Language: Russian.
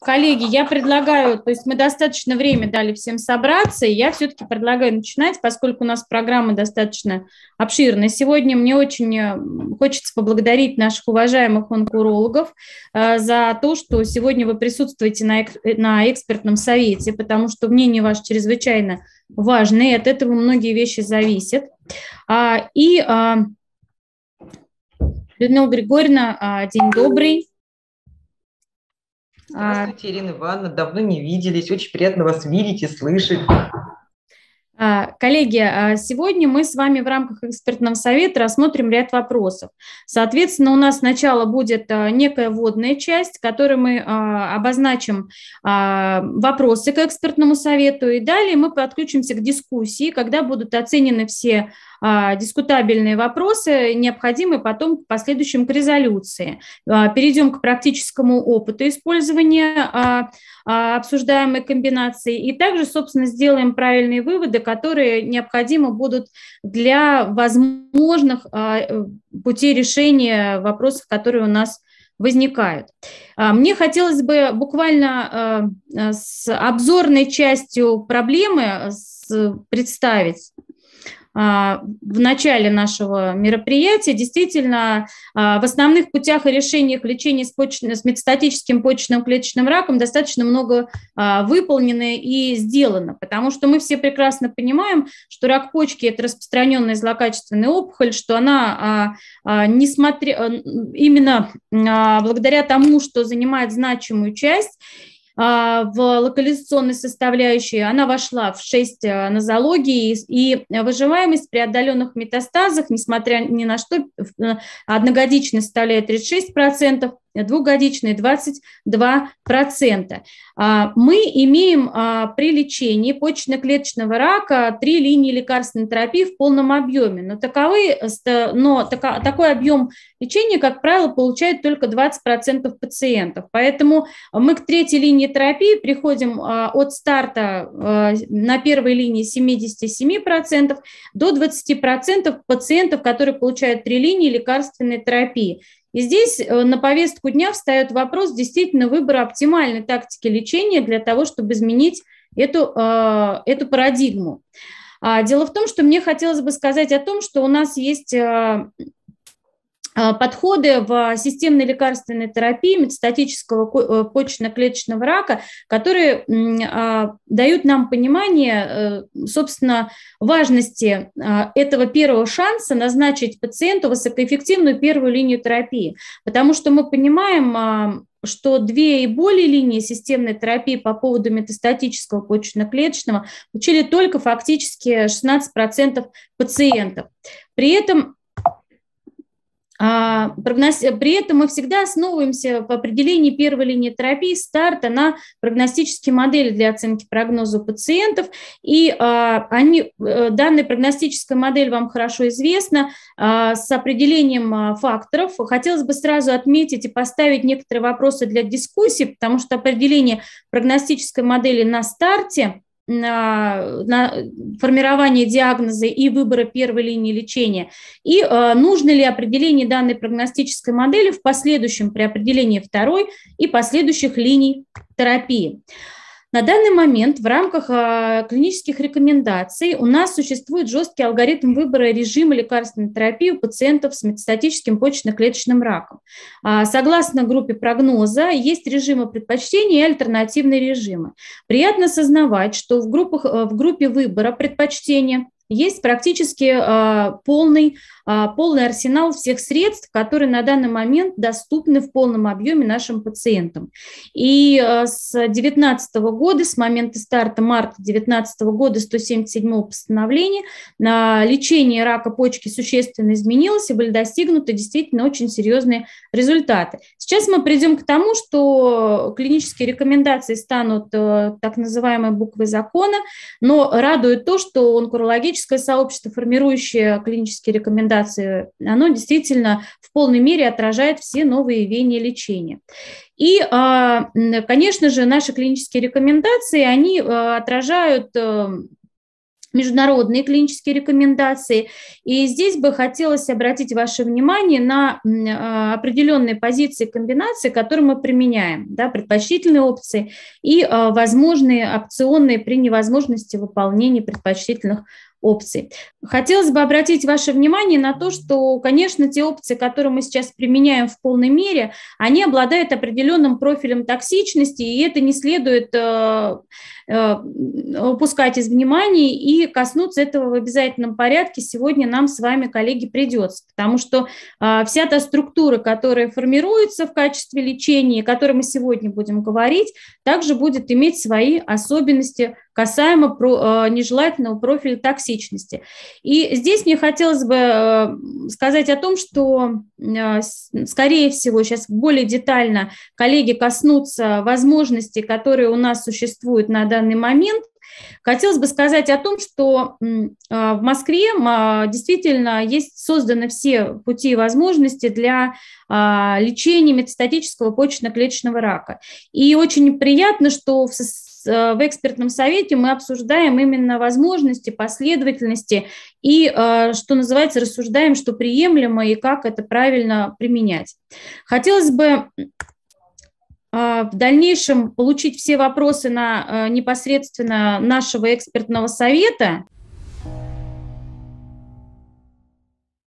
Коллеги, я предлагаю, то есть мы достаточно время дали всем собраться, и я все-таки предлагаю начинать, поскольку у нас программа достаточно обширная. Сегодня мне очень э, хочется поблагодарить наших уважаемых онкурологов э, за то, что сегодня вы присутствуете на, э, на экспертном совете, потому что мнение ваше чрезвычайно важно, и от этого многие вещи зависят. А, и а, Людмила Григорьевна, а, день добрый. Здравствуйте, а. Ирина Ивановна. Давно не виделись. Очень приятно вас видеть и слышать. А, коллеги, а, сегодня мы с вами в рамках экспертного совета рассмотрим ряд вопросов. Соответственно, у нас сначала будет а, некая вводная часть, в которой мы обозначим вопросы к экспертному совету, и далее мы подключимся к дискуссии, когда будут оценены все дискутабельные вопросы, необходимые потом к последующим к резолюции. Перейдем к практическому опыту использования обсуждаемой комбинации и также, собственно, сделаем правильные выводы, которые необходимы будут для возможных а, путей решения вопросов, которые у нас возникают. А, мне хотелось бы буквально а, с обзорной частью проблемы представить а, в начале нашего мероприятия, действительно, а, в основных путях и решениях лечения с, почечным, с метастатическим почечным клеточным раком достаточно много а, выполнено и сделано, потому что мы все прекрасно понимаем, что рак почки – это распространенная злокачественная опухоль, что она, несмотря, именно благодаря тому, что занимает значимую часть, а, в локализационной составляющей, она вошла в 6 а, нозологий, и выживаемость при отдаленных метастазах, несмотря ни на что, э, одногодично составляет 36%, двухгодичные 22%. А, мы имеем а, при лечении почечно-клеточного рака три линии лекарственной терапии в полном объеме, но, таковы, но такой объем лечения, как правило, получает только 20% пациентов. Поэтому мы к третьей линии терапии приходим а, от старта на первой линии 77% до 20% пациентов, которые получают три линии лекарственной терапии. И здесь э, на повестку дня встает вопрос действительно выбора оптимальной тактики лечения для того, чтобы изменить эту, а, эту парадигму. А, дело в том, что мне хотелось бы сказать о том, что у нас есть а, а, подходы в системной лекарственной терапии метастатического э, почечно-клеточного рака, которые а, дают нам понимание, э, собственно, важности а, этого первого шанса назначить пациенту высокоэффективную первую линию терапии. Потому что мы понимаем, что две и более линии системной терапии по поводу метастатического почечно-клеточного учили только фактически 16% пациентов. При этом Э, при этом мы всегда основываемся в определении первой линии терапии старта на прогностические модели для оценки прогноза у пациентов. И а, они, э, данная прогностическая модель вам хорошо известна а, с определением а, факторов. Хотелось бы сразу отметить и поставить некоторые вопросы для дискуссии, потому что определение прогностической модели на старте – на на формирование диагноза и выбора первой линии лечения, и э, нужно ли определение данной прогностической модели в последующем при определении второй и последующих линий терапии. На данный момент в рамках а, клинических рекомендаций у нас существует жесткий алгоритм выбора режима лекарственной терапии у пациентов с метастатическим почечно-клеточным раком. А, согласно группе прогноза, есть режимы предпочтения и альтернативные режимы. Приятно осознавать, что в, группах, э, в группе выбора предпочтения есть практически а, полный а, полный арсенал всех средств, которые на данный момент доступны в полном объеме нашим пациентам. И а, с 2019 года, с момента старта марта 2019 года 177 постановления, на лечение рака почки существенно изменилось и были достигнуты действительно очень серьезные результаты. Сейчас мы придем к тому, что клинические рекомендации станут э, так называемой буквой закона, но радует то, что онкологическое сообщество, формирующее клинические рекомендации, рекомендации, оно действительно в полной мере отражает все новые веяния лечения. И, а, конечно же, наши клинические рекомендации, они а, отражают э, международные клинические рекомендации. И здесь бы хотелось обратить ваше внимание на а, определенные позиции комбинации, которые мы применяем, да, предпочтительные опции и возможные опционные при невозможности выполнения предпочтительных опций. Хотелось бы обратить ваше внимание на то, что, конечно, те опции, которые мы сейчас применяем в полной мере, они обладают определенным профилем токсичности, и это не следует э, э, упускать из внимания, и коснуться этого в обязательном порядке сегодня нам с вами, коллеги, придется, потому что э, вся та структура, которая формируется в качестве лечения, о которой мы сегодня будем говорить, также будет иметь свои особенности – касаемо про, э, нежелательного профиля токсичности. И здесь мне хотелось бы э, сказать о том, что, э, скорее всего, сейчас более детально коллеги коснутся возможностей, которые у нас существуют на данный момент – Хотелось бы сказать о том, что а, в Москве а, действительно есть созданы все пути и возможности для а, лечения метастатического почечно-клеточного рака. И очень приятно, что в э, в экспертном совете мы обсуждаем именно возможности, последовательности и, э, что называется, рассуждаем, что приемлемо и как это правильно применять. Хотелось бы а, в дальнейшем получить все вопросы на э, непосредственно нашего экспертного совета.